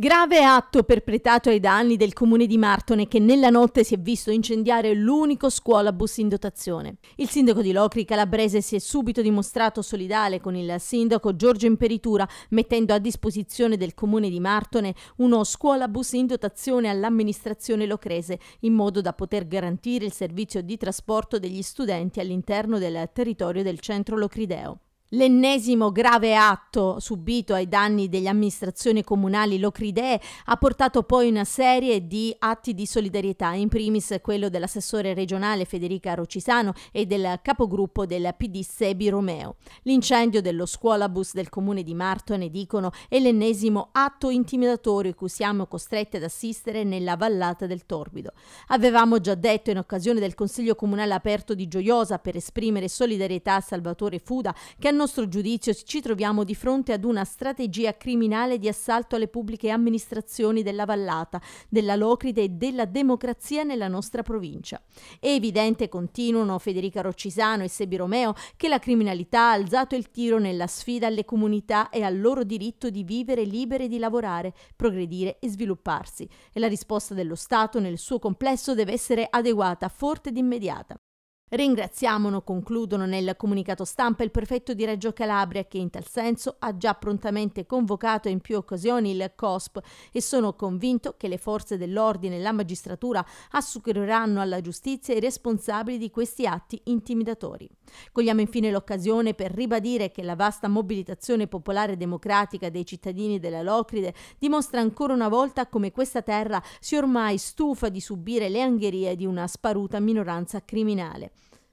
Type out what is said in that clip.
Grave atto perpetrato ai danni del comune di Martone che nella notte si è visto incendiare l'unico scuolabus in dotazione. Il sindaco di Locri Calabrese si è subito dimostrato solidale con il sindaco Giorgio Imperitura mettendo a disposizione del comune di Martone uno scuolabus in dotazione all'amministrazione locrese in modo da poter garantire il servizio di trasporto degli studenti all'interno del territorio del centro locrideo. L'ennesimo grave atto subito ai danni delle amministrazioni comunali locridee ha portato poi una serie di atti di solidarietà, in primis quello dell'assessore regionale Federica Rocisano e del capogruppo del PD Sebi Romeo. L'incendio dello scuolabus del comune di Martone, dicono, è l'ennesimo atto intimidatorio cui siamo costretti ad assistere nella vallata del Torbido. Avevamo già detto in occasione del Consiglio Comunale aperto di Gioiosa per esprimere solidarietà a Salvatore Fuda che ha nostro giudizio ci troviamo di fronte ad una strategia criminale di assalto alle pubbliche amministrazioni della vallata, della Locride e della democrazia nella nostra provincia. È evidente, continuano Federica Roccisano e Sebi Romeo, che la criminalità ha alzato il tiro nella sfida alle comunità e al loro diritto di vivere libere di lavorare, progredire e svilupparsi. E la risposta dello Stato nel suo complesso deve essere adeguata, forte ed immediata. Ringraziamo, concludono nel comunicato stampa il prefetto di Reggio Calabria che in tal senso ha già prontamente convocato in più occasioni il COSP e sono convinto che le forze dell'ordine e la magistratura assureranno alla giustizia i responsabili di questi atti intimidatori. Cogliamo infine l'occasione per ribadire che la vasta mobilitazione popolare democratica dei cittadini della Locride dimostra ancora una volta come questa terra sia ormai stufa di subire le angherie di una sparuta minoranza criminale.